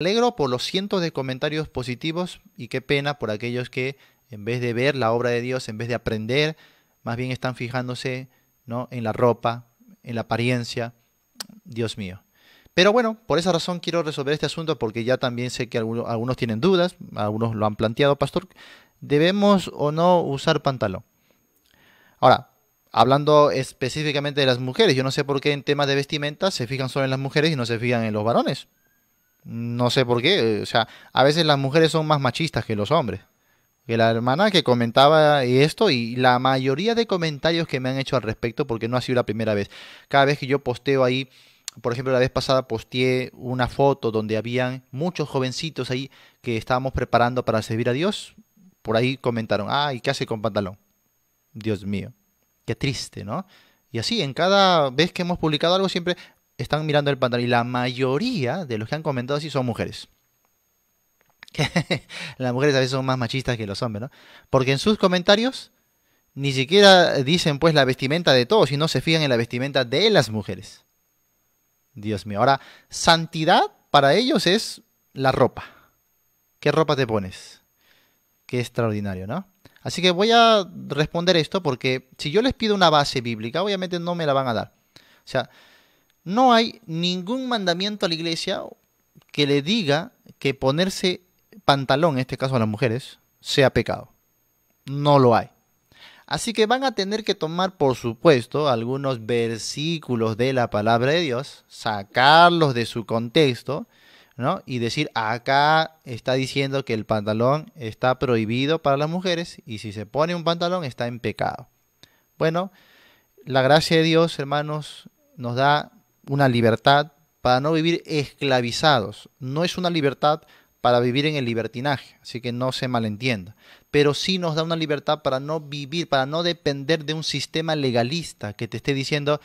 alegro por los cientos de comentarios positivos y qué pena por aquellos que en vez de ver la obra de Dios, en vez de aprender, más bien están fijándose en la ropa, en la apariencia. Dios mío. Pero bueno, por esa razón quiero resolver este asunto porque ya también sé que algunos, algunos tienen dudas, algunos lo han planteado, pastor. ¿Debemos o no usar pantalón? Ahora, hablando específicamente de las mujeres, yo no sé por qué en temas de vestimenta se fijan solo en las mujeres y no se fijan en los varones. No sé por qué. O sea, a veces las mujeres son más machistas que los hombres. Que la hermana que comentaba esto y la mayoría de comentarios que me han hecho al respecto, porque no ha sido la primera vez. Cada vez que yo posteo ahí, por ejemplo, la vez pasada posteé una foto donde habían muchos jovencitos ahí que estábamos preparando para servir a Dios. Por ahí comentaron, ay, qué hace con pantalón? Dios mío, qué triste, ¿no? Y así, en cada vez que hemos publicado algo, siempre, están mirando el pantalón y la mayoría de los que han comentado así son mujeres. Las mujeres a veces son más machistas que los hombres, ¿no? Porque en sus comentarios ni siquiera dicen pues la vestimenta de todos, sino se fijan en la vestimenta de las mujeres. Dios mío, ahora santidad para ellos es la ropa. ¿Qué ropa te pones? Qué extraordinario, ¿no? Así que voy a responder esto porque si yo les pido una base bíblica, obviamente no me la van a dar. O sea, no hay ningún mandamiento a la iglesia que le diga que ponerse pantalón, en este caso a las mujeres, sea pecado. No lo hay. Así que van a tener que tomar, por supuesto, algunos versículos de la palabra de Dios, sacarlos de su contexto, ¿no? Y decir, acá está diciendo que el pantalón está prohibido para las mujeres y si se pone un pantalón está en pecado. Bueno, la gracia de Dios, hermanos, nos da una libertad para no vivir esclavizados. No es una libertad para vivir en el libertinaje, así que no se malentienda. Pero sí nos da una libertad para no vivir, para no depender de un sistema legalista que te esté diciendo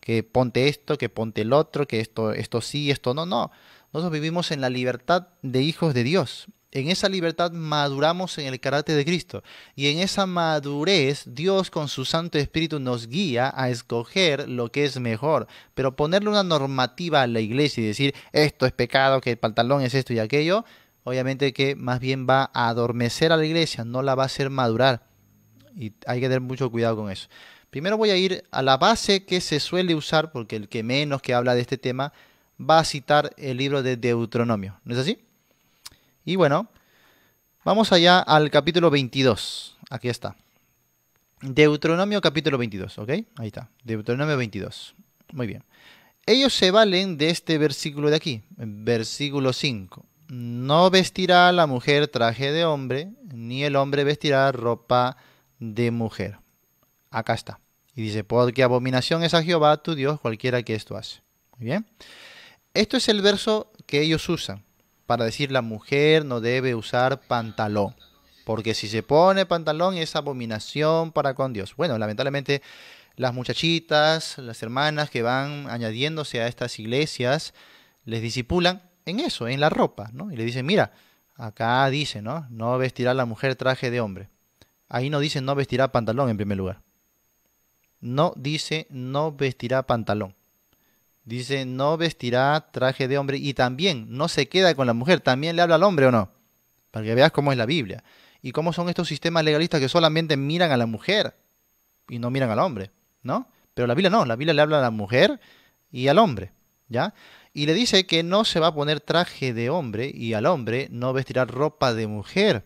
que ponte esto, que ponte el otro, que esto, esto sí, esto no, no. Nosotros vivimos en la libertad de hijos de Dios. En esa libertad maduramos en el carácter de Cristo. Y en esa madurez, Dios con su Santo Espíritu nos guía a escoger lo que es mejor. Pero ponerle una normativa a la iglesia y decir, esto es pecado, que el pantalón es esto y aquello, obviamente que más bien va a adormecer a la iglesia, no la va a hacer madurar. Y hay que tener mucho cuidado con eso. Primero voy a ir a la base que se suele usar, porque el que menos que habla de este tema va a citar el libro de Deuteronomio. ¿No es así? Y bueno, vamos allá al capítulo 22. Aquí está. Deuteronomio capítulo 22, ¿ok? Ahí está. Deuteronomio 22. Muy bien. Ellos se valen de este versículo de aquí, versículo 5. No vestirá la mujer traje de hombre, ni el hombre vestirá ropa de mujer. Acá está. Y dice, porque abominación es a Jehová tu Dios cualquiera que esto hace. Muy bien. Esto es el verso que ellos usan para decir la mujer no debe usar pantalón. Porque si se pone pantalón es abominación para con Dios. Bueno, lamentablemente las muchachitas, las hermanas que van añadiéndose a estas iglesias, les disipulan en eso, en la ropa, ¿no? Y le dicen, mira, acá dice, ¿no? No vestirá la mujer traje de hombre. Ahí no dice no vestirá pantalón en primer lugar. No dice no vestirá pantalón. Dice, no vestirá traje de hombre y también no se queda con la mujer, también le habla al hombre o no. Para que veas cómo es la Biblia y cómo son estos sistemas legalistas que solamente miran a la mujer y no miran al hombre, ¿no? Pero la Biblia no, la Biblia le habla a la mujer y al hombre, ¿ya? Y le dice que no se va a poner traje de hombre y al hombre no vestirá ropa de mujer,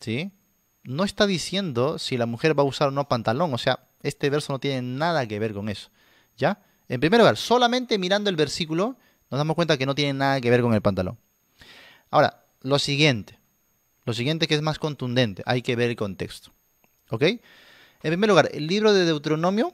¿sí? No está diciendo si la mujer va a usar o no pantalón, o sea, este verso no tiene nada que ver con eso, ¿ya? En primer lugar, solamente mirando el versículo nos damos cuenta que no tiene nada que ver con el pantalón. Ahora, lo siguiente, lo siguiente que es más contundente, hay que ver el contexto. ¿Ok? En primer lugar, el libro de Deuteronomio,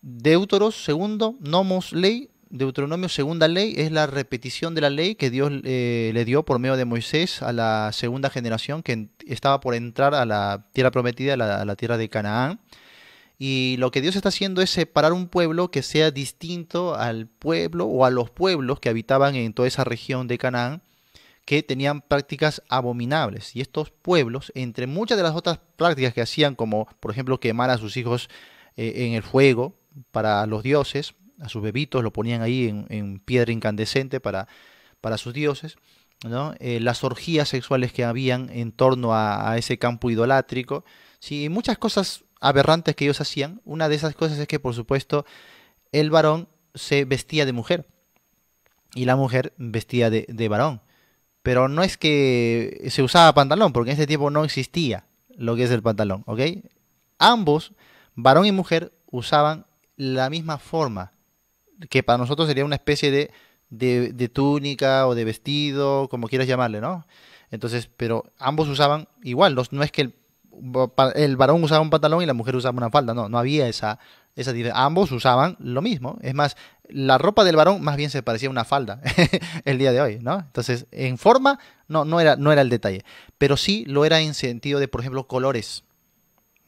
Deuteros segundo, Nomos ley, Deuteronomio segunda ley es la repetición de la ley que Dios eh, le dio por medio de Moisés a la segunda generación que estaba por entrar a la tierra prometida, a la tierra de Canaán. Y lo que Dios está haciendo es separar un pueblo que sea distinto al pueblo o a los pueblos que habitaban en toda esa región de Canaán, que tenían prácticas abominables. Y estos pueblos, entre muchas de las otras prácticas que hacían, como por ejemplo quemar a sus hijos eh, en el fuego para los dioses, a sus bebitos, lo ponían ahí en, piedra incandescente para, para sus dioses, eh, las orgías sexuales que habían en torno a, ese campo idolátrico, muchas cosas aberrantes que ellos hacían, una de esas cosas es que, por supuesto, el varón se vestía de mujer y la mujer vestía de, varón. Pero no es que se usaba pantalón, porque en ese tiempo no existía lo que es el pantalón, ¿ok? Ambos, varón y mujer, usaban la misma forma, que para nosotros sería una especie de, túnica o de vestido, como quieras llamarle, ¿no? Entonces, pero ambos usaban igual, no es que el el varón usaba un pantalón y la mujer usaba una falda. No, no había esa, esa Ambos usaban lo mismo. Es más, la ropa del varón más bien se parecía a una falda el día de hoy, ¿no? Entonces, en forma, no, no, era, no era el detalle. Pero sí lo era en sentido de, por ejemplo, colores.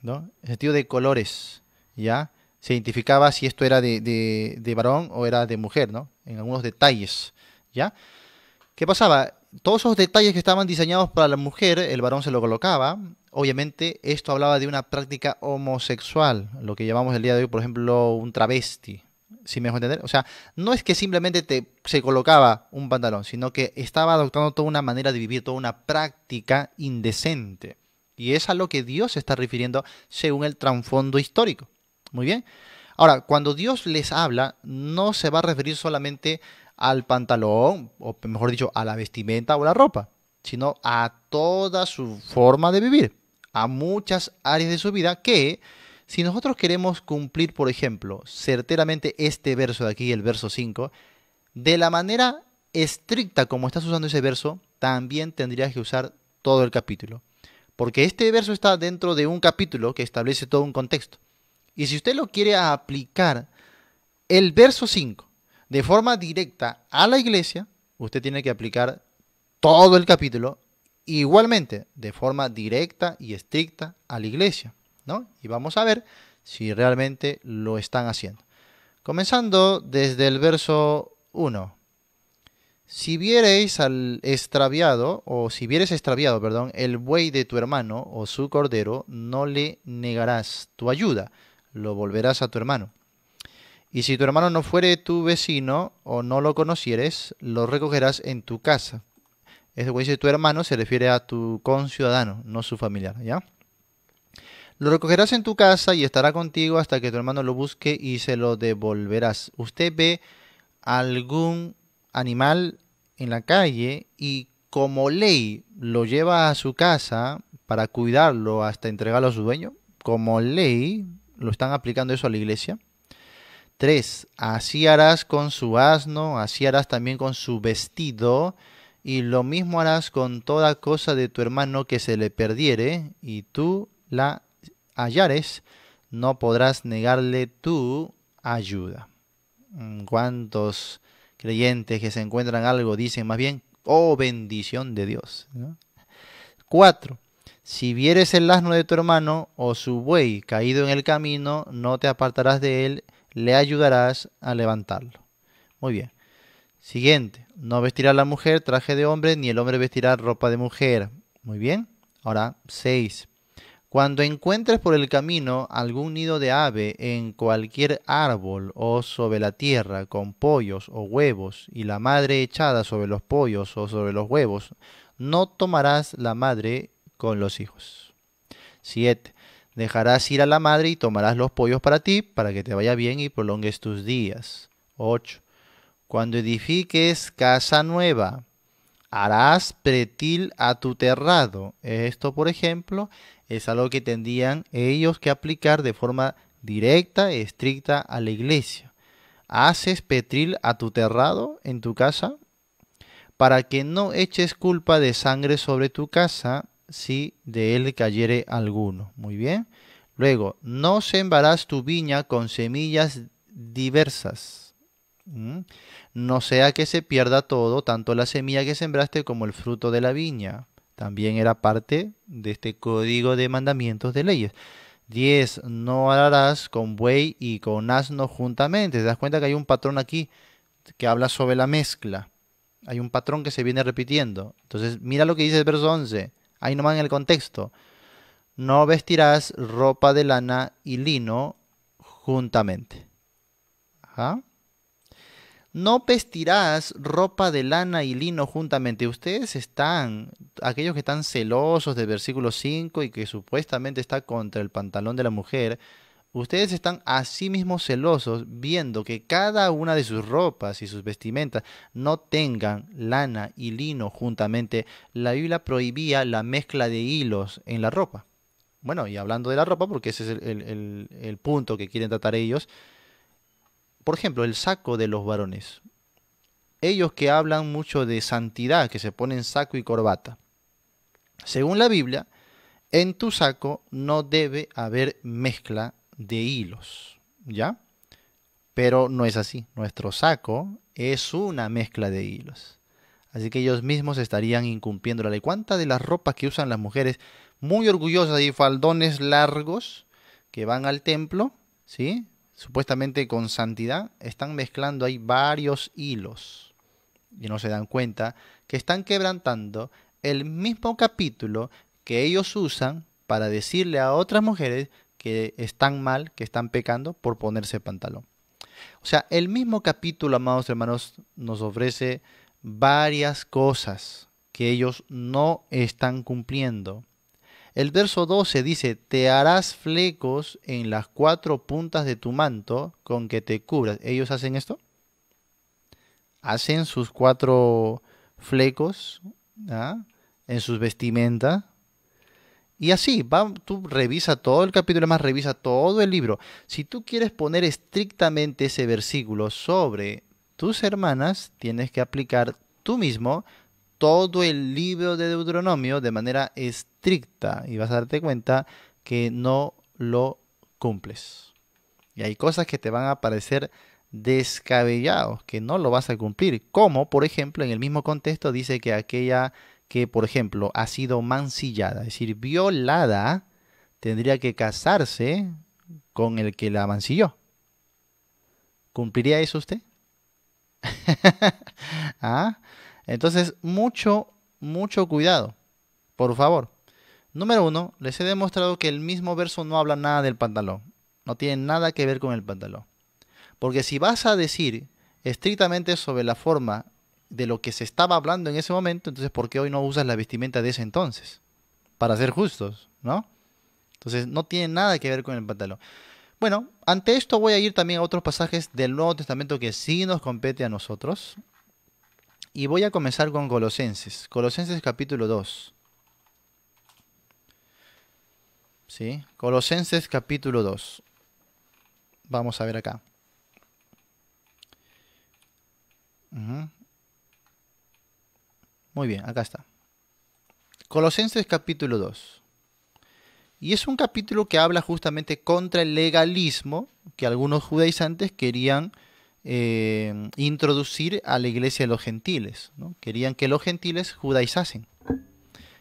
¿No? En sentido de colores, ¿ya? Se identificaba si esto era de, de varón o era de mujer, ¿no? En algunos detalles, ¿ya? ¿Qué pasaba? Todos esos detalles que estaban diseñados para la mujer, el varón se lo colocaba. Obviamente, esto hablaba de una práctica homosexual, lo que llamamos el día de hoy, por ejemplo, un travesti. Si me dejo entender? O sea, no es que simplemente te, se colocaba un pantalón, sino que estaba adoptando toda una manera de vivir, toda una práctica indecente. Y es a lo que Dios se está refiriendo según el trasfondo histórico. Muy bien. Ahora, cuando Dios les habla, no se va a referir solamente al pantalón, o mejor dicho, a la vestimenta o la ropa, sino a toda su forma de vivir, a muchas áreas de su vida que, si nosotros queremos cumplir, por ejemplo, certeramente este verso de aquí, el verso 5, de la manera estricta como estás usando ese verso, también tendrías que usar todo el capítulo. Porque este verso está dentro de un capítulo que establece todo un contexto. Y si usted lo quiere aplicar, el verso 5 de forma directa a la iglesia, usted tiene que aplicar todo el capítulo igualmente, de forma directa y estricta a la iglesia, ¿no? Y vamos a ver si realmente lo están haciendo. Comenzando desde el verso 1. Si viereis al extraviado, o si vieres extraviado, perdón, el buey de tu hermano o su cordero, no le negarás tu ayuda, lo volverás a tu hermano. Y si tu hermano no fuere tu vecino o no lo conocieres, lo recogerás en tu casa. Este que dice tu hermano, se refiere a tu conciudadano, no su familiar, ¿ya? Lo recogerás en tu casa y estará contigo hasta que tu hermano lo busque y se lo devolverás. Usted ve algún animal en la calle y como ley lo lleva a su casa para cuidarlo hasta entregarlo a su dueño. Como ley lo están aplicando eso a la iglesia. 3. Así harás con su asno, así harás también con su vestido, y lo mismo harás con toda cosa de tu hermano que se le perdiere, y tú la hallares, no podrás negarle tu ayuda. Mm, ¿Cuántos creyentes que se encuentran algo dicen más bien, oh bendición de Dios? 4. Si vieres el asno de tu hermano o su buey caído en el camino, no te apartarás de él le ayudarás a levantarlo. Muy bien. Siguiente, no vestirá la mujer traje de hombre, ni el hombre vestirá ropa de mujer. Muy bien. Ahora, 6. Cuando encuentres por el camino algún nido de ave en cualquier árbol o sobre la tierra con pollos o huevos y la madre echada sobre los pollos o sobre los huevos, no tomarás la madre con los hijos. Siete. Dejarás ir a la madre y tomarás los pollos para ti, para que te vaya bien y prolongues tus días. 8. Cuando edifiques casa nueva, harás pretil a tu terrado. Esto, por ejemplo, es algo que tendrían ellos que aplicar de forma directa y estricta a la iglesia. ¿Haces petril a tu terrado en tu casa? Para que no eches culpa de sangre sobre tu casa si de él cayere alguno. Muy bien. Luego, no sembrarás tu viña con semillas diversas. Mm. No sea que se pierda todo, tanto la semilla que sembraste como el fruto de la viña. También era parte de este código de mandamientos de leyes. 10. No harás con buey y con asno juntamente. Te das cuenta que hay un patrón aquí que habla sobre la mezcla. Hay un patrón que se viene repitiendo. Entonces, mira lo que dice el verso 11. Ahí nomás en el contexto. No vestirás ropa de lana y lino juntamente. ¿Ah? No vestirás ropa de lana y lino juntamente. Ustedes están, aquellos que están celosos del versículo 5 y que supuestamente está contra el pantalón de la mujer, Ustedes están asimismo sí celosos viendo que cada una de sus ropas y sus vestimentas no tengan lana y lino juntamente. La Biblia prohibía la mezcla de hilos en la ropa. Bueno, y hablando de la ropa, porque ese es el, el punto que quieren tratar ellos. Por ejemplo, el saco de los varones. Ellos que hablan mucho de santidad, que se ponen saco y corbata. Según la Biblia, en tu saco no debe haber mezcla de hilos, ¿ya? Pero no es así. Nuestro saco es una mezcla de hilos. Así que ellos mismos estarían incumpliendo la ley. ¿Cuántas de las ropas que usan las mujeres muy orgullosas y faldones largos que van al templo, ¿sí? Supuestamente con santidad, están mezclando ahí varios hilos. Y no se dan cuenta que están quebrantando el mismo capítulo que ellos usan para decirle a otras mujeres que están mal, que están pecando por ponerse pantalón. O sea, el mismo capítulo, amados hermanos, nos ofrece varias cosas que ellos no están cumpliendo. El verso 12 dice, te harás flecos en las cuatro puntas de tu manto con que te cubras. ¿Ellos hacen esto? Hacen sus cuatro flecos ah, en sus vestimentas y así, tú revisa todo el capítulo, más revisa todo el libro. Si tú quieres poner estrictamente ese versículo sobre tus hermanas, tienes que aplicar tú mismo todo el libro de Deuteronomio de manera estricta y vas a darte cuenta que no lo cumples. Y hay cosas que te van a parecer descabellados, que no lo vas a cumplir, como por ejemplo en el mismo contexto dice que aquella que, por ejemplo, ha sido mancillada, es decir, violada, tendría que casarse con el que la mancilló. ¿Cumpliría eso usted? ¿Ah? Entonces, mucho, mucho cuidado, por favor. Número uno, les he demostrado que el mismo verso no habla nada del pantalón. No tiene nada que ver con el pantalón. Porque si vas a decir estrictamente sobre la forma de lo que se estaba hablando en ese momento, entonces ¿por qué hoy no usas la vestimenta de ese entonces? Para ser justos, ¿no? Entonces no tiene nada que ver con el pantalón. Bueno, ante esto voy a ir también a otros pasajes del Nuevo Testamento que sí nos compete a nosotros. Y voy a comenzar con Colosenses, Colosenses capítulo 2. ¿Sí? Colosenses capítulo 2. Vamos a ver acá. Muy bien, acá está. Colosenses capítulo 2. Y es un capítulo que habla justamente contra el legalismo que algunos judaizantes querían eh, introducir a la iglesia de los gentiles. Querían que los gentiles judaizasen.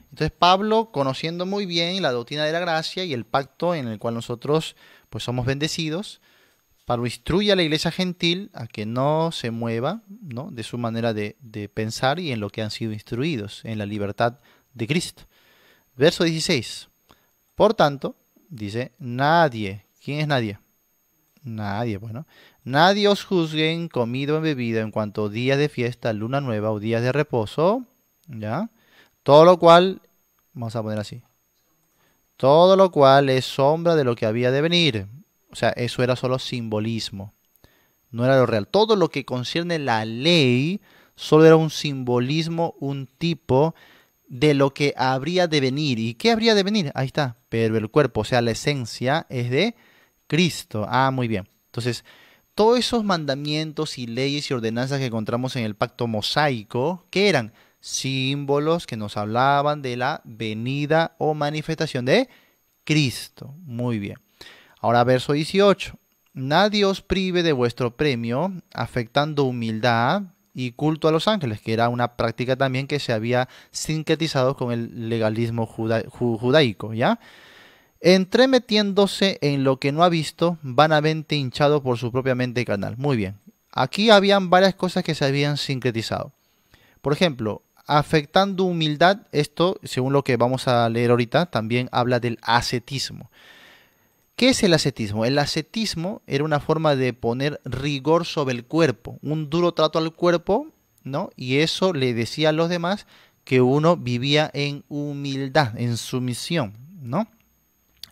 Entonces Pablo, conociendo muy bien la doctrina de la gracia y el pacto en el cual nosotros pues, somos bendecidos, para instruye a la iglesia gentil a que no se mueva de su manera de, pensar y en lo que han sido instruidos, en la libertad de Cristo. Verso 16. Por tanto, dice, nadie, ¿quién es nadie? Nadie, bueno, pues, nadie os juzgue en comido o en bebida en cuanto días de fiesta, luna nueva o días de reposo, ¿ya? Todo lo cual, vamos a poner así, todo lo cual es sombra de lo que había de venir o sea, eso era solo simbolismo. No era lo real. Todo lo que concierne la ley solo era un simbolismo, un tipo de lo que habría de venir. ¿Y qué habría de venir? Ahí está. Pero el cuerpo, o sea, la esencia es de Cristo. Ah, muy bien. Entonces, todos esos mandamientos y leyes y ordenanzas que encontramos en el pacto mosaico, ¿qué eran? Símbolos que nos hablaban de la venida o manifestación de Cristo. Muy bien. Ahora verso 18. Nadie os prive de vuestro premio, afectando humildad y culto a los ángeles, que era una práctica también que se había sincretizado con el legalismo judaico, ¿ya? Entremetiéndose en lo que no ha visto, vanamente hinchado por su propia mente y canal. Muy bien. Aquí habían varias cosas que se habían sincretizado. Por ejemplo, afectando humildad, esto, según lo que vamos a leer ahorita, también habla del ascetismo. ¿Qué es el ascetismo? El ascetismo era una forma de poner rigor sobre el cuerpo, un duro trato al cuerpo, ¿no? Y eso le decía a los demás que uno vivía en humildad, en sumisión, ¿no?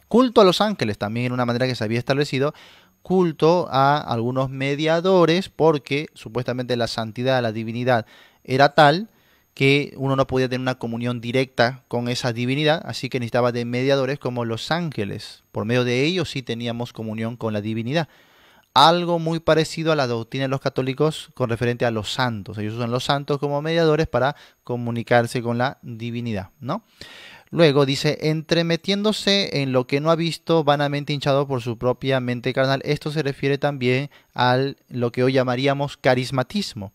Culto a los ángeles también en una manera que se había establecido, culto a algunos mediadores, porque supuestamente la santidad, la divinidad era tal que uno no podía tener una comunión directa con esa divinidad, así que necesitaba de mediadores como los ángeles. Por medio de ellos sí teníamos comunión con la divinidad. Algo muy parecido a la doctrina de los católicos con referente a los santos. Ellos usan los santos como mediadores para comunicarse con la divinidad, ¿no? Luego dice, entremetiéndose en lo que no ha visto, vanamente hinchado por su propia mente carnal. Esto se refiere también a lo que hoy llamaríamos carismatismo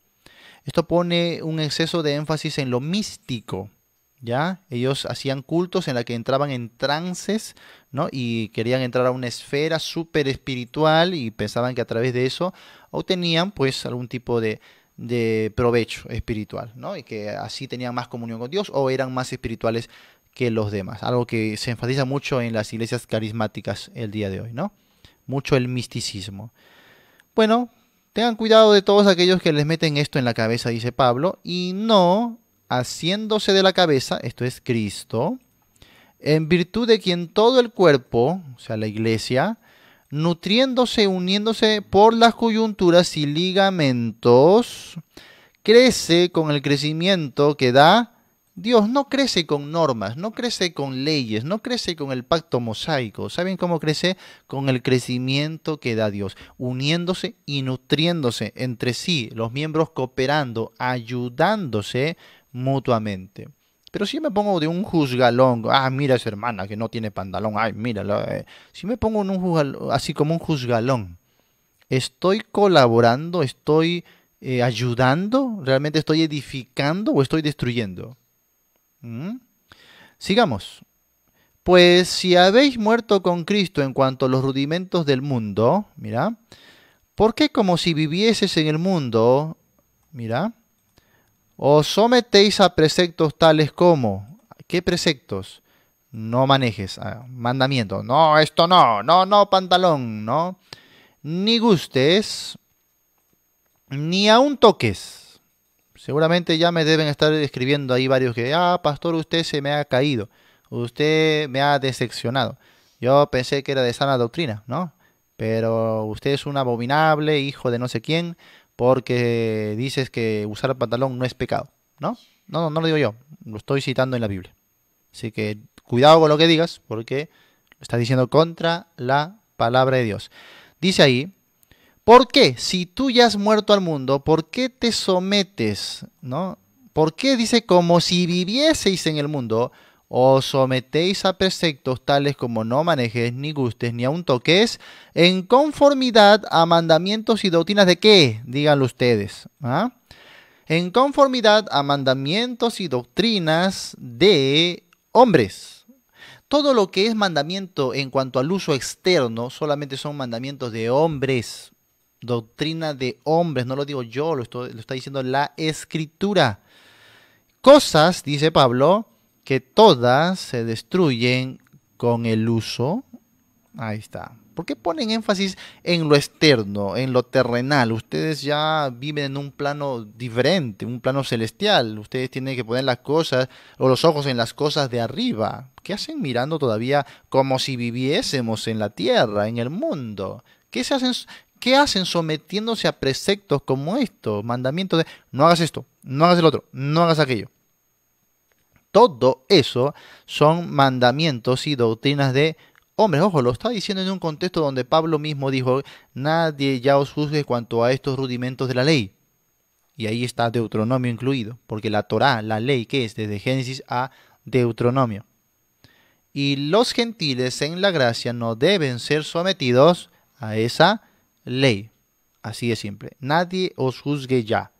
esto pone un exceso de énfasis en lo místico, ¿ya? Ellos hacían cultos en la que entraban en trances, ¿no? Y querían entrar a una esfera súper espiritual y pensaban que a través de eso obtenían, pues, algún tipo de, de provecho espiritual, ¿no? Y que así tenían más comunión con Dios o eran más espirituales que los demás. Algo que se enfatiza mucho en las iglesias carismáticas el día de hoy, ¿no? Mucho el misticismo. Bueno, Tengan cuidado de todos aquellos que les meten esto en la cabeza, dice Pablo, y no haciéndose de la cabeza, esto es Cristo, en virtud de quien todo el cuerpo, o sea, la iglesia, nutriéndose, uniéndose por las coyunturas y ligamentos, crece con el crecimiento que da Dios no crece con normas, no crece con leyes, no crece con el pacto mosaico. ¿Saben cómo crece? Con el crecimiento que da Dios, uniéndose y nutriéndose entre sí, los miembros cooperando, ayudándose mutuamente. Pero si me pongo de un juzgalón, ah, mira esa hermana que no tiene pantalón, ay, míralo. Eh", si me pongo en un juzgalón, así como un juzgalón, estoy colaborando, estoy eh, ayudando, realmente estoy edificando o estoy destruyendo. Mm. Sigamos. Pues si habéis muerto con Cristo en cuanto a los rudimentos del mundo, mira, ¿por qué como si vivieses en el mundo, mira, os sometéis a preceptos tales como, ¿qué preceptos? No manejes, ah, mandamiento, no, esto no, no, no, pantalón, no, ni gustes, ni aún toques. Seguramente ya me deben estar escribiendo ahí varios que, ah, pastor, usted se me ha caído, usted me ha decepcionado. Yo pensé que era de sana doctrina, ¿no? Pero usted es un abominable hijo de no sé quién porque dices que usar pantalón no es pecado, ¿no? No, no, no lo digo yo, lo estoy citando en la Biblia. Así que cuidado con lo que digas porque lo estás diciendo contra la palabra de Dios. Dice ahí, ¿Por qué? Si tú ya has muerto al mundo, ¿por qué te sometes? ¿No? ¿Por qué dice como si vivieseis en el mundo? o sometéis a preceptos tales como no manejes, ni gustes, ni aun toques, en conformidad a mandamientos y doctrinas de qué, díganlo ustedes. ¿ah? En conformidad a mandamientos y doctrinas de hombres. Todo lo que es mandamiento en cuanto al uso externo solamente son mandamientos de hombres. Doctrina de hombres, no lo digo yo, lo, estoy, está diciendo la escritura. Cosas, dice Pablo, que todas se destruyen con el uso. Ahí está. ¿Por qué ponen énfasis en lo externo, en lo terrenal? Ustedes ya viven en un plano diferente, un plano celestial. Ustedes tienen que poner las cosas o los ojos en las cosas de arriba. ¿Qué hacen mirando todavía como si viviésemos en la tierra, en el mundo? ¿Qué se hacen ¿Qué hacen sometiéndose a preceptos como estos? Mandamientos de no hagas esto, no hagas el otro, no hagas aquello. Todo eso son mandamientos y doctrinas de hombres. Ojo, lo está diciendo en un contexto donde Pablo mismo dijo, nadie ya os juzgue cuanto a estos rudimentos de la ley. Y ahí está Deuteronomio incluido, porque la Torá, la ley que es desde Génesis a Deuteronomio. Y los gentiles en la gracia no deben ser sometidos a esa ley. Así de simple. Nadie os juzgue ya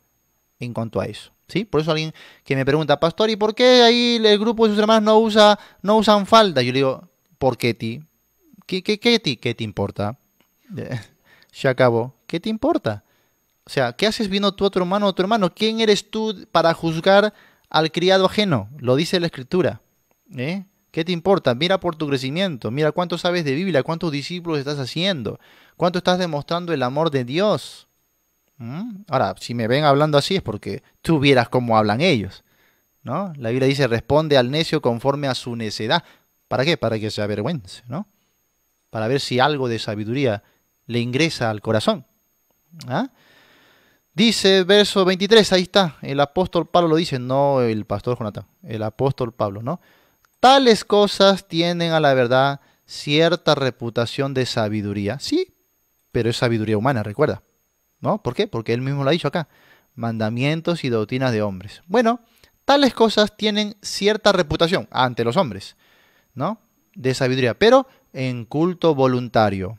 en cuanto a eso. ¿Sí? Por eso alguien que me pregunta, Pastor, ¿y por qué ahí el grupo de sus hermanos no, usa, no usan falda? Yo le digo, ¿por qué ti? ¿Qué, qué, qué, ti, qué te importa? Se acabó. ¿Qué te importa? O sea, ¿qué haces viendo tú a hermano o tu hermano? ¿Quién eres tú para juzgar al criado ajeno? Lo dice la escritura. ¿eh? ¿Qué te importa? Mira por tu crecimiento, mira cuánto sabes de Biblia, cuántos discípulos estás haciendo, cuánto estás demostrando el amor de Dios. ¿Mm? Ahora, si me ven hablando así es porque tú vieras cómo hablan ellos. ¿no? La Biblia dice, responde al necio conforme a su necedad. ¿Para qué? Para que se avergüence, ¿no? Para ver si algo de sabiduría le ingresa al corazón. ¿ah? Dice verso 23, ahí está, el apóstol Pablo lo dice, no el pastor Jonatán, el apóstol Pablo, ¿no? Tales cosas tienen a la verdad cierta reputación de sabiduría. Sí, pero es sabiduría humana, recuerda. ¿No? ¿Por qué? Porque él mismo lo ha dicho acá. Mandamientos y doctrinas de hombres. Bueno, tales cosas tienen cierta reputación ante los hombres, ¿no? De sabiduría, pero en culto voluntario.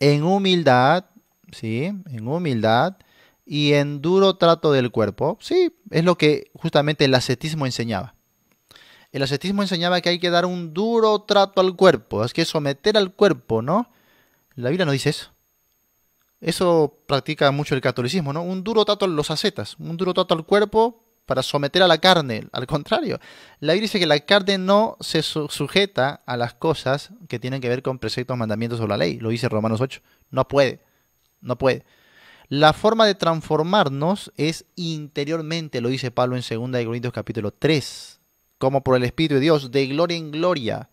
En humildad, ¿sí? En humildad y en duro trato del cuerpo. Sí, es lo que justamente el ascetismo enseñaba. El ascetismo enseñaba que hay que dar un duro trato al cuerpo, es que someter al cuerpo, ¿no? La Biblia no dice eso. Eso practica mucho el catolicismo, ¿no? Un duro trato a los ascetas, un duro trato al cuerpo para someter a la carne. Al contrario, la Biblia dice que la carne no se sujeta a las cosas que tienen que ver con preceptos, mandamientos o la ley. Lo dice Romanos 8. No puede, no puede. La forma de transformarnos es interiormente, lo dice Pablo en 2 Corintios capítulo 3 como por el Espíritu de Dios, de gloria en gloria.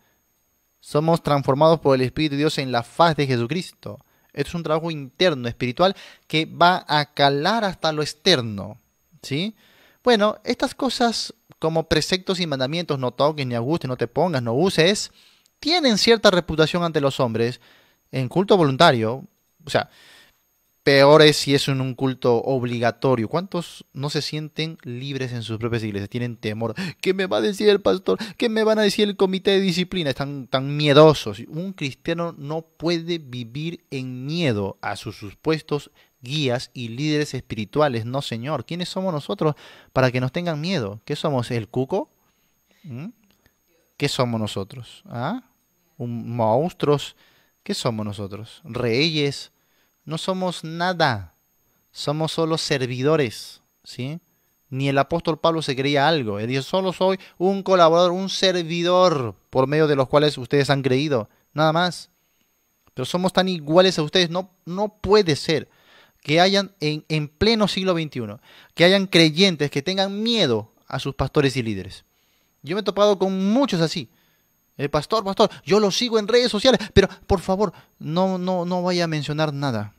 Somos transformados por el Espíritu de Dios en la faz de Jesucristo. Esto es un trabajo interno, espiritual, que va a calar hasta lo externo. ¿Sí? Bueno, estas cosas como preceptos y mandamientos, no toques, ni agustes, no te pongas, no uses, tienen cierta reputación ante los hombres en culto voluntario. O sea, Peor es si es un culto obligatorio. ¿Cuántos no se sienten libres en sus propias iglesias? Tienen temor. ¿Qué me va a decir el pastor? ¿Qué me van a decir el comité de disciplina? Están tan miedosos. Un cristiano no puede vivir en miedo a sus supuestos guías y líderes espirituales. No, Señor. ¿Quiénes somos nosotros para que nos tengan miedo? ¿Qué somos? ¿El cuco? ¿Mm? ¿Qué somos nosotros? ¿Ah? ¿Un ¿Monstruos? ¿Qué somos nosotros? ¿Reyes? No somos nada, somos solo servidores, ¿sí? Ni el apóstol Pablo se creía algo. Él dice, solo soy un colaborador, un servidor por medio de los cuales ustedes han creído, nada más. Pero somos tan iguales a ustedes, no, no puede ser que hayan en, en pleno siglo XXI, que hayan creyentes que tengan miedo a sus pastores y líderes. Yo me he topado con muchos así. El pastor, pastor, yo lo sigo en redes sociales, pero por favor, no, no, no vaya a mencionar nada.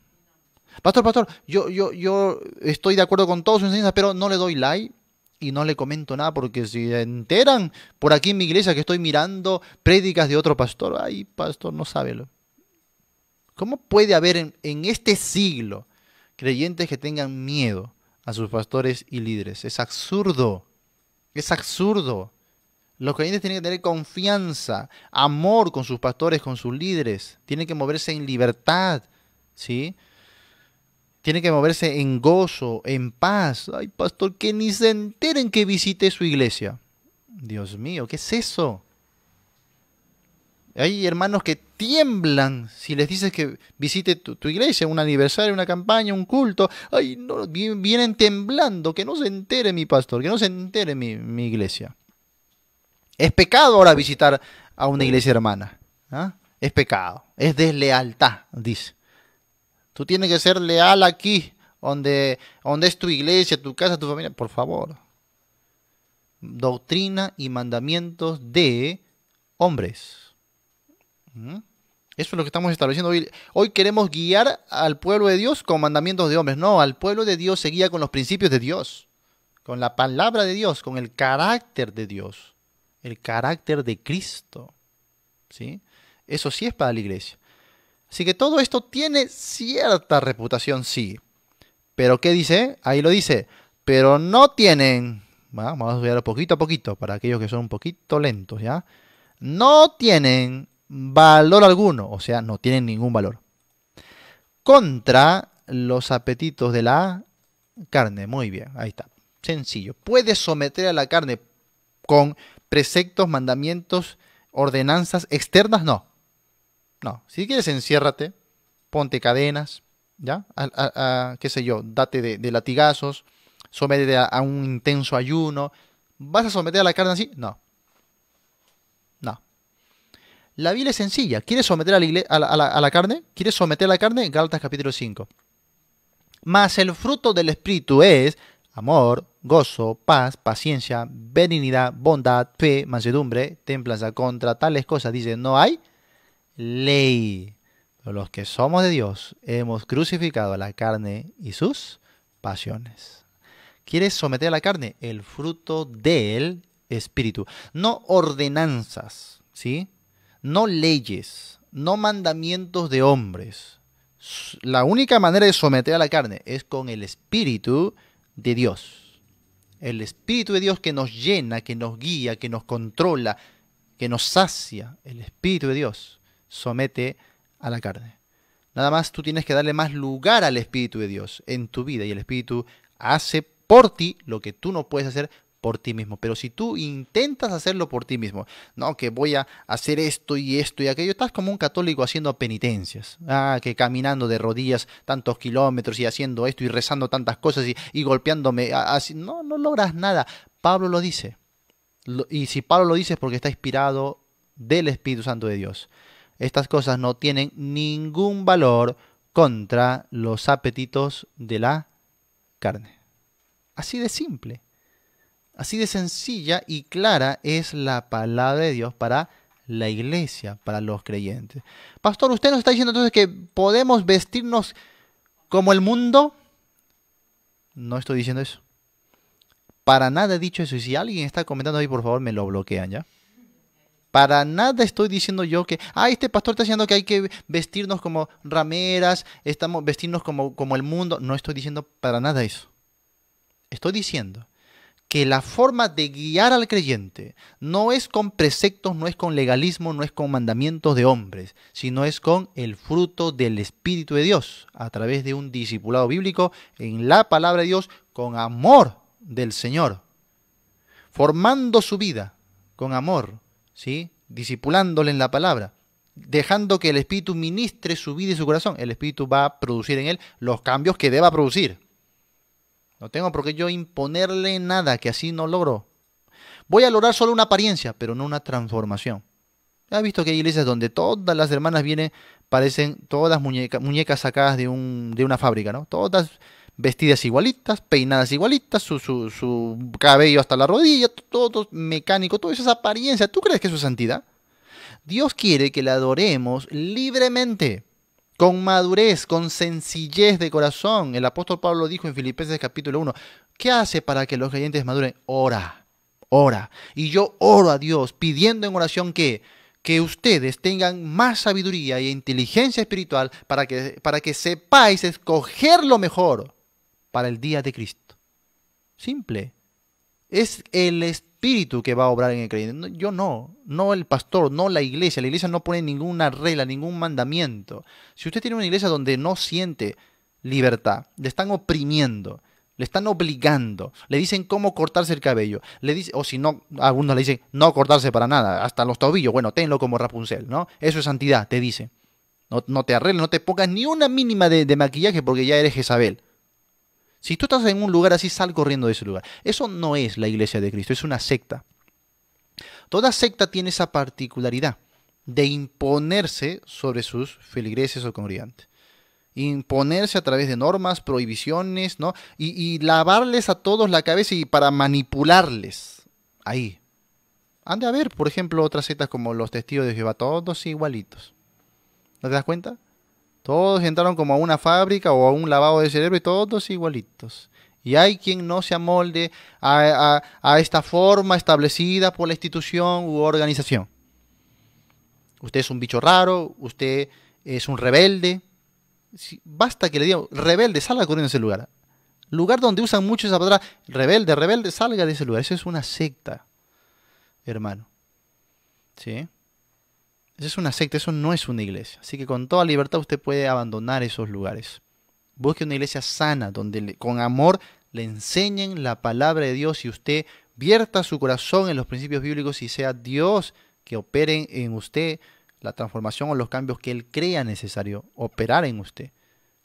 Pastor, pastor, yo, yo, yo estoy de acuerdo con todas sus enseñanzas, pero no le doy like y no le comento nada porque si enteran por aquí en mi iglesia que estoy mirando prédicas de otro pastor, ay, pastor, no sábelo. ¿Cómo puede haber en, en este siglo creyentes que tengan miedo a sus pastores y líderes? Es absurdo. Es absurdo. Los creyentes tienen que tener confianza, amor con sus pastores, con sus líderes. Tienen que moverse en libertad, ¿sí? tiene que moverse en gozo, en paz. Ay, pastor, que ni se enteren que visite su iglesia. Dios mío, ¿qué es eso? Hay hermanos que tiemblan si les dices que visite tu, iglesia, un aniversario, una campaña, un culto. Ay, no, vienen temblando, que no se entere mi pastor, que no se entere mi, iglesia. Es pecado ahora visitar a una iglesia hermana. ¿ah? Es pecado, es deslealtad, dice. Tú tienes que ser leal aquí, donde, donde es tu iglesia, tu casa, tu familia. Por favor. Doctrina y mandamientos de hombres. ¿Mm? Eso es lo que estamos estableciendo hoy. Hoy queremos guiar al pueblo de Dios con mandamientos de hombres. No, al pueblo de Dios se guía con los principios de Dios, con la palabra de Dios, con el carácter de Dios, el carácter de Cristo. ¿Sí? Eso sí es para la iglesia. Así que todo esto tiene cierta reputación, sí. Pero ¿qué dice? Ahí lo dice. Pero no tienen. Vamos a estudiarlo poquito a poquito para aquellos que son un poquito lentos, ¿ya? No tienen valor alguno, o sea, no tienen ningún valor. Contra los apetitos de la carne. Muy bien, ahí está. Sencillo. ¿Puede someter a la carne con preceptos, mandamientos, ordenanzas externas, no. No, si quieres enciérrate, ponte cadenas, ¿ya? A, qué sé yo, date de, latigazos, sométete a, un intenso ayuno. ¿Vas a someter a la carne así? No. No. La Biblia es sencilla. ¿Quieres someter a la, carne? ¿Quieres someter a la carne? Galatas capítulo 5. Mas el fruto del Espíritu es amor, gozo, paz, paciencia, benignidad, bondad, fe, mansedumbre, templanza. Contra tales cosas, dice, no hay ley. los que somos de Dios hemos crucificado la carne y sus pasiones. ¿Quieres someter a la carne? El fruto del espíritu. No ordenanzas, ¿sí? No leyes, no mandamientos de hombres. La única manera de someter a la carne es con el espíritu de Dios. El espíritu de Dios que nos llena, que nos guía, que nos controla, que nos sacia. El espíritu de Dios somete a la carne. Nada más tú tienes que darle más lugar al Espíritu de Dios en tu vida y el Espíritu hace por ti lo que tú no puedes hacer por ti mismo. Pero si tú intentas hacerlo por ti mismo, no, que voy a hacer esto y esto y aquello, estás como un católico haciendo penitencias. Ah, que caminando de rodillas tantos kilómetros y haciendo esto y rezando tantas cosas y, golpeándome. Así. No, no logras nada. Pablo lo dice. Y si Pablo lo dice es porque está inspirado del Espíritu Santo de Dios. Estas cosas no tienen ningún valor contra los apetitos de la carne. Así de simple, así de sencilla y clara es la palabra de Dios para la iglesia, para los creyentes. Pastor, usted nos está diciendo entonces que podemos vestirnos como el mundo. No estoy diciendo eso. Para nada he dicho eso. Y si alguien está comentando ahí, por favor, me lo bloquean ya. Para nada estoy diciendo yo que, ah, este pastor está diciendo que hay que vestirnos como rameras, estamos, vestirnos como, como el mundo. No estoy diciendo para nada eso. Estoy diciendo que la forma de guiar al creyente no es con preceptos, no es con legalismo, no es con mandamientos de hombres, sino es con el fruto del Espíritu de Dios, a través de un discipulado bíblico en la palabra de Dios, con amor del Señor, formando su vida con amor, ¿sí? Disipulándole en la palabra, dejando que el Espíritu ministre su vida y su corazón. El Espíritu va a producir en él los cambios que deba producir. No tengo por qué yo imponerle nada que así no logro. Voy a lograr solo una apariencia, pero no una transformación. ¿Has visto que hay iglesias donde todas las hermanas vienen, parecen todas muñecas sacadas de, de una fábrica, ¿no? Todas vestidas igualitas, peinadas igualitas, su, su, su cabello hasta la rodilla, todo, mecánico, todas esas apariencia. ¿Tú crees que eso es santidad? Dios quiere que la adoremos libremente, con madurez, con sencillez de corazón. El apóstol Pablo dijo en Filipenses capítulo 1, ¿qué hace para que los creyentes maduren? Ora, ora. Y yo oro a Dios pidiendo en oración que que ustedes tengan más sabiduría e inteligencia espiritual para que, para que sepáis escoger lo mejor para el día de Cristo. Simple. Es el espíritu que va a obrar en el creyente. Yo no, no el pastor, no la iglesia. La iglesia no pone ninguna regla, ningún mandamiento. Si usted tiene una iglesia donde no siente libertad, le están oprimiendo, le están obligando, le dicen cómo cortarse el cabello, le dice, o si no, algunos le dicen no cortarse para nada, hasta los tobillos, bueno, tenlo como Rapunzel, ¿no? Eso es santidad, te dice. No, te arregles, no te pongas ni una mínima de, de maquillaje porque ya eres Jezabel. Si tú estás en un lugar así, sal corriendo de ese lugar. Eso no es la iglesia de Cristo, es una secta. Toda secta tiene esa particularidad de imponerse sobre sus feligreses o congregantes. Imponerse a través de normas, prohibiciones, ¿no? Y, y lavarles a todos la cabeza y para manipularles. Ahí. Han de haber, por ejemplo, otras sectas como los testigos de Jehová, todos igualitos. ¿No te das cuenta? Todos entraron como a una fábrica o a un lavado de cerebro y todos igualitos. Y hay quien no se amolde a, esta forma establecida por la institución u organización. Usted es un bicho raro, usted es un rebelde. basta que le digan, rebelde, salga corriendo de ese lugar. Lugar donde usan mucho esa palabra, rebelde, rebelde, salga de ese lugar. Eso es una secta, hermano. ¿Sí? Esa es una secta, eso no es una iglesia. Así que con toda libertad usted puede abandonar esos lugares. Busque una iglesia sana, donde con amor le enseñen la palabra de Dios y usted vierta su corazón en los principios bíblicos y sea Dios que opere en usted la transformación o los cambios que Él crea necesario operar en usted.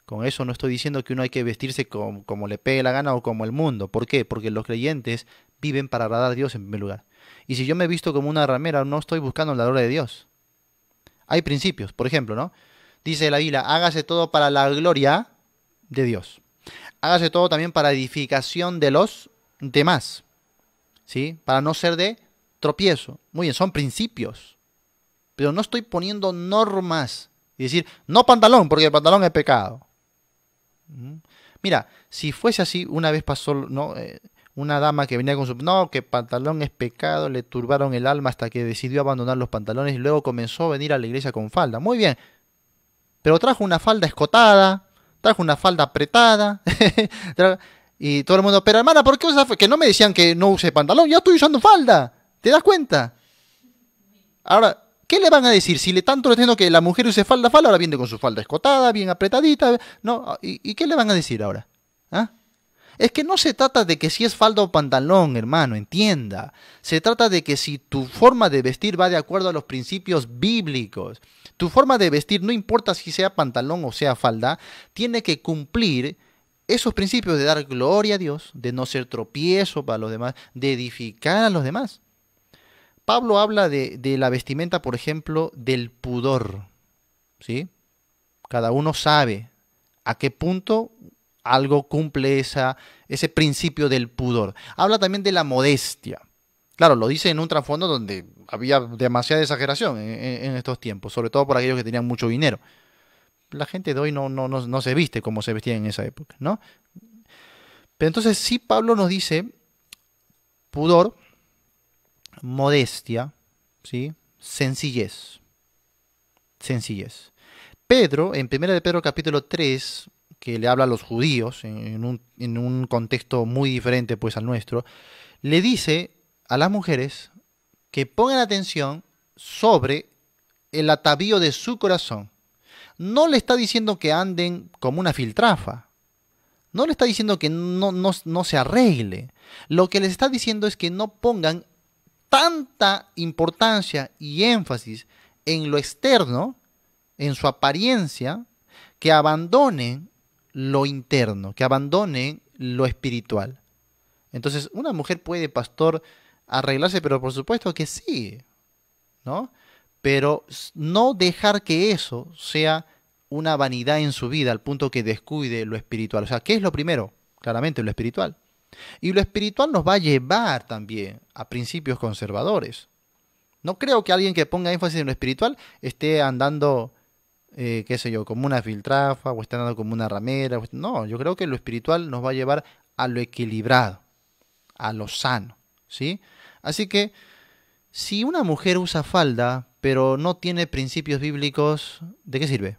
Con eso no estoy diciendo que uno hay que vestirse como, le pegue la gana o como el mundo. ¿Por qué? Porque los creyentes viven para agradar a Dios en primer lugar. Y si yo me he visto como una ramera, no estoy buscando la gloria de Dios. Hay principios, por ejemplo, ¿no? Dice la Biblia, hágase todo para la gloria de Dios. Hágase todo también para edificación de los demás. ¿Sí? Para no ser de tropiezo. Muy bien, son principios. Pero no estoy poniendo normas y decir, no pantalón, porque el pantalón es pecado. Mira, si fuese así, una vez pasó, ¿no? Eh, una dama que venía con su... No, que pantalón es pecado, le turbaron el alma hasta que decidió abandonar los pantalones y luego comenzó a venir a la iglesia con falda. Muy bien. Pero trajo una falda escotada, trajo una falda apretada. y todo el mundo, pero hermana, ¿por qué usa? Que no me decían que no use pantalón, ya estoy usando falda. ¿Te das cuenta? Ahora, ¿qué le van a decir? Si le tanto le diciendo que la mujer use falda, falda, ahora viene con su falda escotada, bien apretadita. ¿no? Ah, y qué le van a decir ahora? ¿Ah? Es que no se trata de que si es falda o pantalón, hermano, entienda. Se trata de que si tu forma de vestir va de acuerdo a los principios bíblicos, tu forma de vestir, no importa si sea pantalón o sea falda, tiene que cumplir esos principios de dar gloria a Dios, de no ser tropiezo para los demás, de edificar a los demás. Pablo habla de, de la vestimenta, por ejemplo, del pudor. ¿sí? Cada uno sabe a qué punto algo cumple esa, ese principio del pudor. Habla también de la modestia. Claro, lo dice en un trasfondo donde había demasiada exageración en, estos tiempos, sobre todo por aquellos que tenían mucho dinero. La gente de hoy no, no, no, se viste como se vestía en esa época, ¿no? Pero entonces sí Pablo nos dice pudor, modestia, ¿sí? sencillez. Sencillez. Pedro, en 1 de Pedro capítulo 3, que le habla a los judíos, en un, contexto muy diferente pues al nuestro, le dice a las mujeres que pongan atención sobre el atavío de su corazón. No le está diciendo que anden como una filtrafa. No le está diciendo que no, no, no se arregle. Lo que les está diciendo es que no pongan tanta importancia y énfasis en lo externo, en su apariencia, que abandonen lo interno, que abandonen lo espiritual. Entonces, una mujer puede, pastor, arreglarse, pero por supuesto que sí, ¿no? Pero no dejar que eso sea una vanidad en su vida al punto que descuide lo espiritual. O sea, ¿qué es lo primero? Claramente, lo espiritual. Y lo espiritual nos va a llevar también a principios conservadores. No creo que alguien que ponga énfasis en lo espiritual esté andando eh, qué sé yo, como una filtrafa o está como una ramera. No, yo creo que lo espiritual nos va a llevar a lo equilibrado, a lo sano, ¿sí? Así que si una mujer usa falda pero no tiene principios bíblicos, ¿de qué sirve?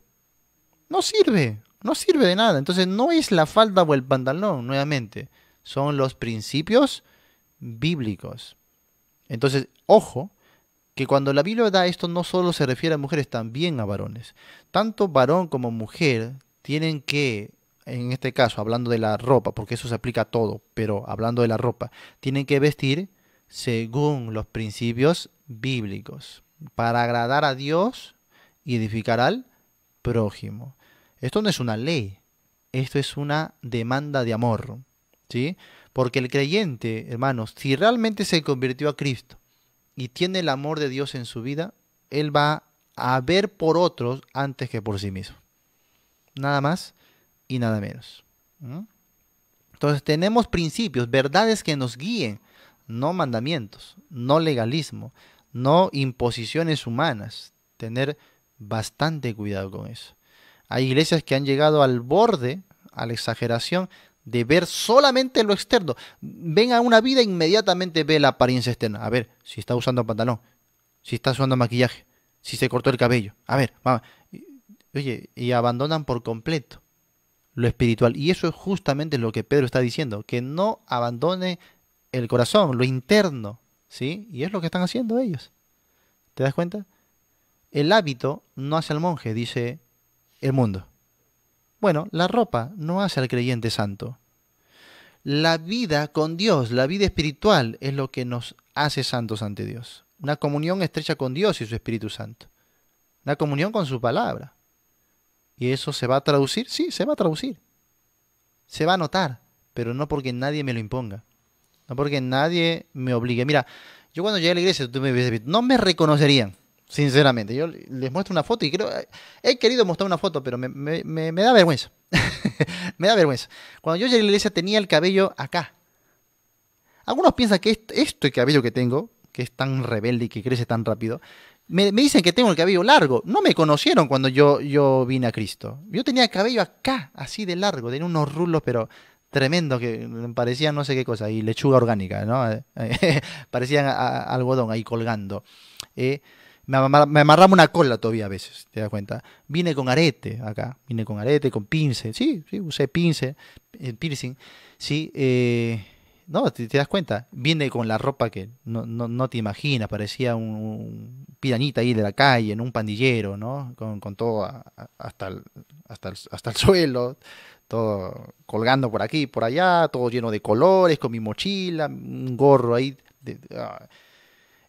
No sirve, no sirve de nada. Entonces no es la falda o el pantalón, nuevamente, son los principios bíblicos. Entonces, ojo, que cuando la Biblia da esto no solo se refiere a mujeres, también a varones. Tanto varón como mujer tienen que, en este caso, hablando de la ropa, porque eso se aplica a todo, pero hablando de la ropa, tienen que vestir según los principios bíblicos, para agradar a Dios y edificar al prójimo. Esto no es una ley, esto es una demanda de amor, ¿sí? Porque el creyente, hermanos, si realmente se convirtió a Cristo, y tiene el amor de Dios en su vida, él va a ver por otros antes que por sí mismo. Nada más y nada menos. ¿Mm? Entonces tenemos principios, verdades que nos guíen, no mandamientos, no legalismo, no imposiciones humanas. Tener bastante cuidado con eso. Hay iglesias que han llegado al borde, a la exageración de ver solamente lo externo. Ven a una vida inmediatamente ve la apariencia externa. A ver, si está usando pantalón, si está usando maquillaje, si se cortó el cabello. A ver, Oye, y abandonan por completo lo espiritual. Y eso es justamente lo que Pedro está diciendo, que no abandone el corazón, lo interno, ¿sí? Y es lo que están haciendo ellos. ¿Te das cuenta? El hábito no hace al monje, dice el mundo. Bueno, la ropa no hace al creyente santo. La vida con Dios, la vida espiritual, es lo que nos hace santos ante Dios. Una comunión estrecha con Dios y su Espíritu Santo. Una comunión con su palabra. ¿Y eso se va a traducir? Sí, se va a traducir. Se va a notar, pero no porque nadie me lo imponga. No porque nadie me obligue. Mira, yo cuando llegué a la iglesia, tú no me reconocerían. Sinceramente, yo les muestro una foto y creo. He querido mostrar una foto, pero me, da vergüenza. me da vergüenza. Cuando yo llegué a la iglesia tenía el cabello acá. Algunos piensan que este, cabello que tengo, que es tan rebelde y que crece tan rápido, me, dicen que tengo el cabello largo. No me conocieron cuando yo, yo vine a Cristo. Yo tenía el cabello acá, así de largo. Tenía unos rulos, pero tremendo que parecían no sé qué cosa, y lechuga orgánica, ¿no? Parecían algodón ahí colgando. Eh, me, me, amarraba una cola todavía a veces, te das cuenta. Vine con arete acá, vine con arete, con pince, sí, sí usé pince, eh, piercing, sí, eh, no, te, das cuenta, vine con la ropa que no, te imaginas, parecía un, piranita ahí de la calle, en un pandillero, ¿no? Con, todo hasta, el, hasta, el, hasta el suelo, todo colgando por aquí, por allá, todo lleno de colores, con mi mochila, un gorro ahí. De, ah,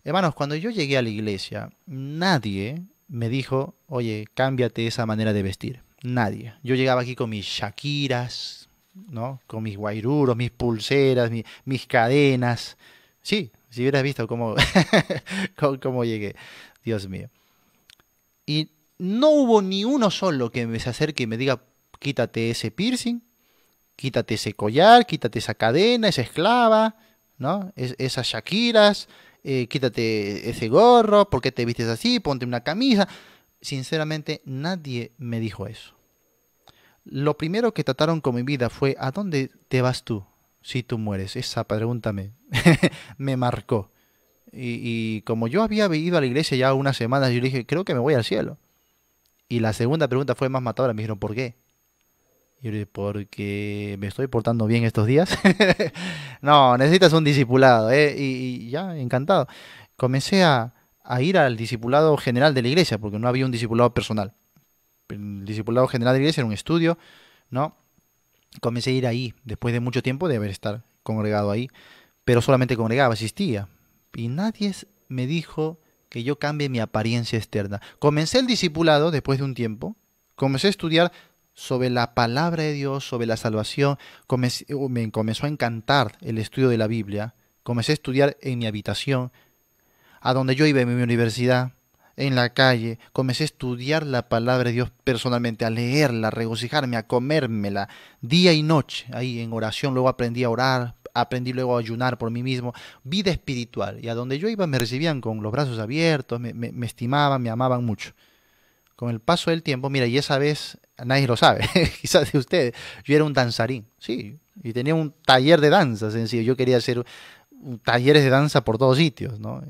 Hermanos, cuando yo llegué a la iglesia, nadie me dijo, oye, cámbiate esa manera de vestir. Nadie. Yo llegaba aquí con mis Shakiras, ¿no? Con mis guairuros, mis pulseras, mis cadenas. Sí, si hubieras visto cómo, cómo, llegué. Dios mío. Y no hubo ni uno solo que me se acerque y me diga, quítate ese piercing, quítate ese collar, quítate esa cadena, esa esclava, ¿no? Es, esas Shakiras, eh, quítate ese gorro, ¿por qué te vistes así? Ponte una camisa. Sinceramente, nadie me dijo eso. Lo primero que trataron con mi vida fue, ¿a dónde te vas tú si tú mueres? Esa pregunta me, me marcó. Y, como yo había ido a la iglesia ya unas semanas, yo dije, creo que me voy al cielo. Y la segunda pregunta fue más matadora, me dijeron, ¿por qué? porque me estoy portando bien estos días. no, necesitas un discipulado, eh, y, ya, encantado. Comencé a, ir al discipulado general de la iglesia, porque no había un discipulado personal. El discipulado general de la iglesia era un estudio, ¿no? Comencé a ir ahí, después de mucho tiempo de haber estado congregado ahí, pero solamente congregaba, asistía. Y nadie me dijo que yo cambie mi apariencia externa. Comencé el discipulado después de un tiempo, comencé a estudiar sobre la palabra de Dios, sobre la salvación, eh, me comenzó a encantar el estudio de la Biblia. Comencé a estudiar en mi habitación, a donde yo iba en mi universidad, en la calle. Comencé a estudiar la palabra de Dios personalmente, a leerla, a regocijarme, a comérmela, día y noche, ahí en oración. Luego aprendí a orar, aprendí luego a ayunar por mí mismo, vida espiritual. Y a donde yo iba me recibían con los brazos abiertos, me estimaban, me amaban mucho con el paso del tiempo, mira, y esa vez nadie lo sabe, quizás de ustedes, yo era un danzarín, sí, y tenía un taller de danza, sencillo, yo quería hacer talleres de danza por todos sitios, ¿no?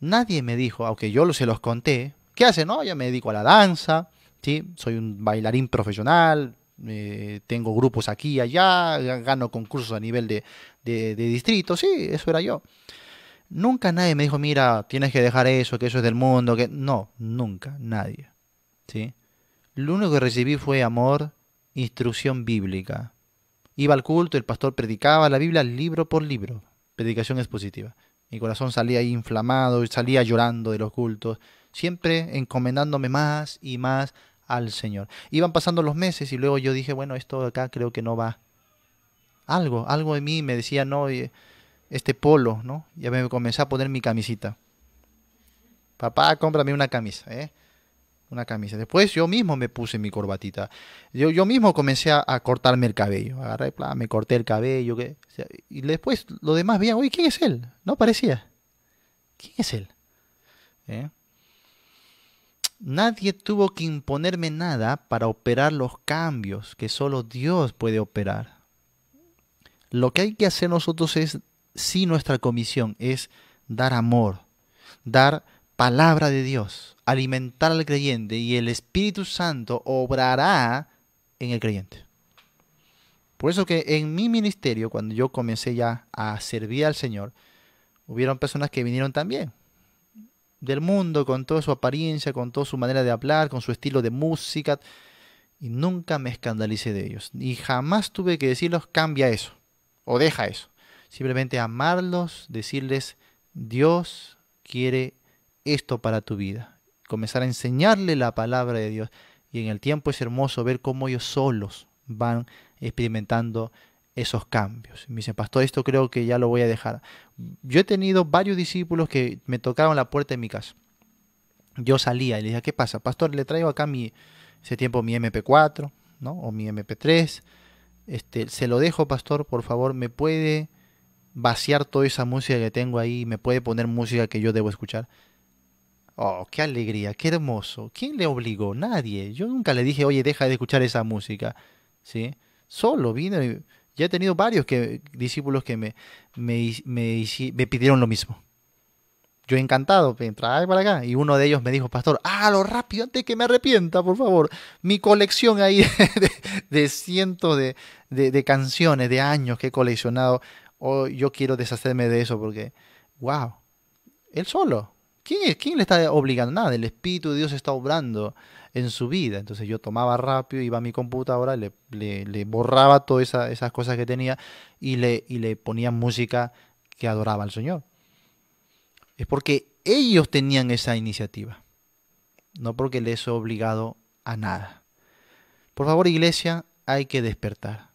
Nadie me dijo, aunque yo se los conté, ¿qué hace? No, yo me dedico a la danza, ¿sí? Soy un bailarín profesional, eh, tengo grupos aquí y allá, gano concursos a nivel de, de distrito, sí, eso era yo. Nunca nadie me dijo, mira, tienes que dejar eso, que eso es del mundo, que... No, nunca, nadie. ¿Sí? Lo único que recibí fue amor, instrucción bíblica. Iba al culto, el pastor predicaba la Biblia libro por libro, predicación expositiva. Mi corazón salía inflamado, y salía llorando de los cultos, siempre encomendándome más y más al Señor. Iban pasando los meses y luego yo dije, bueno, esto acá creo que no va. Algo, algo de mí me decía, no, este polo, ¿no? Ya me comencé a poner mi camisita. Papá, cómprame una camisa, ¿eh? Una camisa. Después yo mismo me puse mi corbatita. Yo, yo mismo comencé a, cortarme el cabello. Agarré, me corté el cabello. y después lo demás veían, oye, ¿quién es él? No parecía. ¿Quién es él? ¿Eh? Nadie tuvo que imponerme nada para operar los cambios que solo Dios puede operar. Lo que hay que hacer nosotros es si nuestra comisión es dar amor, dar palabra de Dios, alimentar al creyente y el Espíritu Santo obrará en el creyente. Por eso que en mi ministerio, cuando yo comencé ya a servir al Señor, hubieron personas que vinieron también del mundo, con toda su apariencia, con toda su manera de hablar, con su estilo de música, y nunca me escandalicé de ellos. Y jamás tuve que decirles, cambia eso, o deja eso. Simplemente amarlos, decirles, Dios quiere esto para tu vida. Comenzar a enseñarle la palabra de Dios. Y en el tiempo es hermoso ver cómo ellos solos van experimentando esos cambios. Me dicen, pastor, esto creo que ya lo voy a dejar. Yo he tenido varios discípulos que me tocaron la puerta de mi casa. Yo salía y le decía, ¿qué pasa? Pastor, le traigo acá mi, ese tiempo mi MP4, ¿no? O mi MP3. Este, se lo dejo, pastor, por favor, me puede vaciar toda esa música que tengo ahí me puede poner música que yo debo escuchar. Oh, qué alegría, qué hermoso. ¿Quién le obligó? Nadie. Yo nunca le dije, oye, deja de escuchar esa música. ¿Sí? Solo vino ya he tenido varios que, discípulos que me, me, pidieron lo mismo. Yo encantado, trae para acá. Y uno de ellos me dijo, pastor, hágalo rápido antes que me arrepienta, por favor. Mi colección ahí de, cientos de, de canciones, de años que he coleccionado o yo quiero deshacerme de eso porque, wow, él solo. ¿Quién, le está obligando? Nada, el Espíritu de Dios está obrando en su vida. Entonces yo tomaba rápido, iba a mi computadora, le, le, borraba todas esas cosas que tenía y le, y le ponía música que adoraba al Señor. Es porque ellos tenían esa iniciativa, no porque les he obligado a nada. Por favor, iglesia, hay que despertar.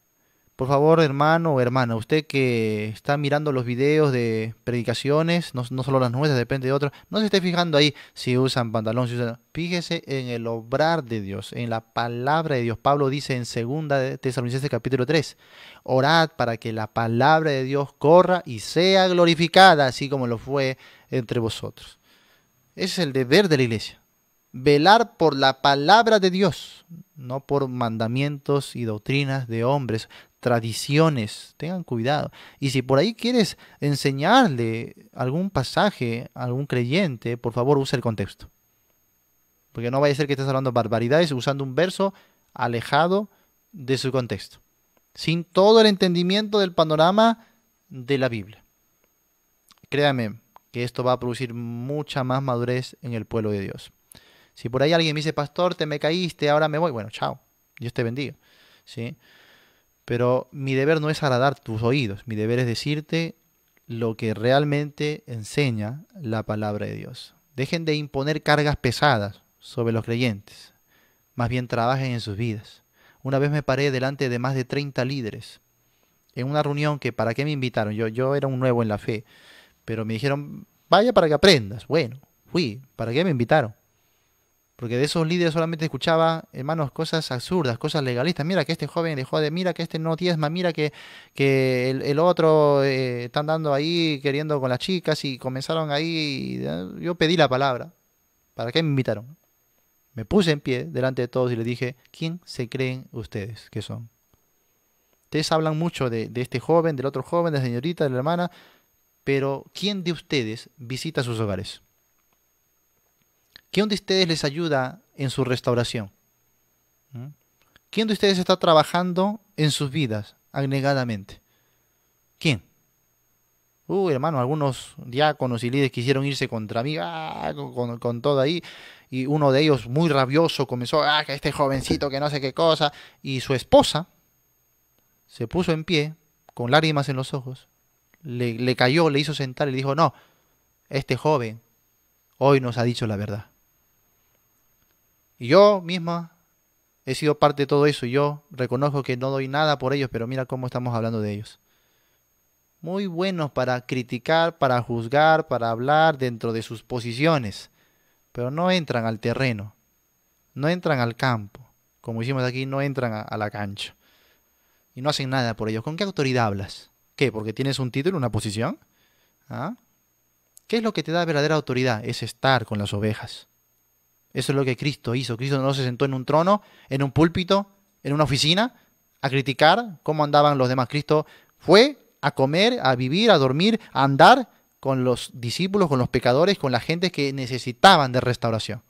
Por favor, hermano o hermana, usted que está mirando los videos de predicaciones, no, solo las nuestras, depende de otros, no se esté fijando ahí si usan pantalones. si usan... Fíjese en el obrar de Dios, en la palabra de Dios. Pablo dice en 2 Tesalonicenses capítulo 3, orad para que la palabra de Dios corra y sea glorificada, así como lo fue entre vosotros. Ese es el deber de la iglesia. Velar por la palabra de Dios, no por mandamientos y doctrinas de hombres, tradiciones, tengan cuidado. Y si por ahí quieres enseñarle algún pasaje a algún creyente, por favor use el contexto. Porque no vaya a ser que estés hablando barbaridades usando un verso alejado de su contexto, sin todo el entendimiento del panorama de la Biblia. Créame que esto va a producir mucha más madurez en el pueblo de Dios. Si por ahí alguien me dice, pastor, te me caíste, ahora me voy, bueno, chao, Dios te bendiga. ¿Sí? Pero mi deber no es agradar tus oídos, mi deber es decirte lo que realmente enseña la palabra de Dios. Dejen de imponer cargas pesadas sobre los creyentes, más bien trabajen en sus vidas. Una vez me paré delante de más de 30 líderes en una reunión que para qué me invitaron, yo, yo era un nuevo en la fe, pero me dijeron, vaya para que aprendas. Bueno, fui, ¿para qué me invitaron? Porque de esos líderes solamente escuchaba, hermanos, cosas absurdas, cosas legalistas. Mira que este joven le jode, mira que este no diezma, mira que, que el, otro está eh, están dando ahí queriendo con las chicas y comenzaron ahí. Eh, yo pedí la palabra. ¿Para qué me invitaron? Me puse en pie delante de todos y les dije, ¿quién se creen ustedes que son? Ustedes hablan mucho de, de este joven, del otro joven, de la señorita, de la hermana, pero ¿quién de ustedes visita sus hogares? ¿Quién de ustedes les ayuda en su restauración? ¿Mm? ¿Quién de ustedes está trabajando en sus vidas agnegadamente? ¿Quién? Uy, hermano, algunos diáconos y líderes quisieron irse contra mí, ah, con, todo ahí. Y uno de ellos, muy rabioso, comenzó, ah, que este jovencito que no sé qué cosa. Y su esposa se puso en pie, con lágrimas en los ojos, le, le cayó, le hizo sentar y le dijo, no, este joven hoy nos ha dicho la verdad yo misma he sido parte de todo eso y yo reconozco que no doy nada por ellos, pero mira cómo estamos hablando de ellos. Muy buenos para criticar, para juzgar, para hablar dentro de sus posiciones, pero no entran al terreno, no entran al campo, como hicimos aquí, no entran a, la cancha y no hacen nada por ellos. ¿Con qué autoridad hablas? ¿Qué? ¿Porque tienes un título, una posición? ¿Ah? ¿Qué es lo que te da verdadera autoridad? Es estar con las ovejas. Eso es lo que Cristo hizo. Cristo no se sentó en un trono, en un púlpito, en una oficina, a criticar cómo andaban los demás. Cristo fue a comer, a vivir, a dormir, a andar con los discípulos, con los pecadores, con la gente que necesitaban de restauración.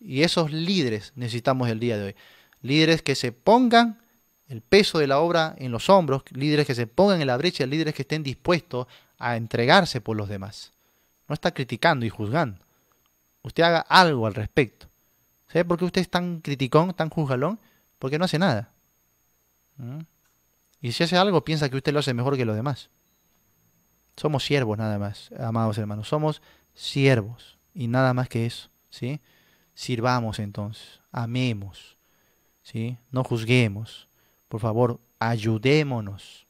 Y esos líderes necesitamos el día de hoy. Líderes que se pongan el peso de la obra en los hombros, líderes que se pongan en la brecha, líderes que estén dispuestos a entregarse por los demás. No está criticando y juzgando. Usted haga algo al respecto. ¿Sabe por qué usted es tan criticón, tan juzgalón? Porque no hace nada. ¿Mm? Y si hace algo, piensa que usted lo hace mejor que los demás. Somos siervos nada más, amados hermanos. Somos siervos y nada más que eso. ¿sí? Sirvamos entonces, amemos, ¿sí? no juzguemos. Por favor, ayudémonos.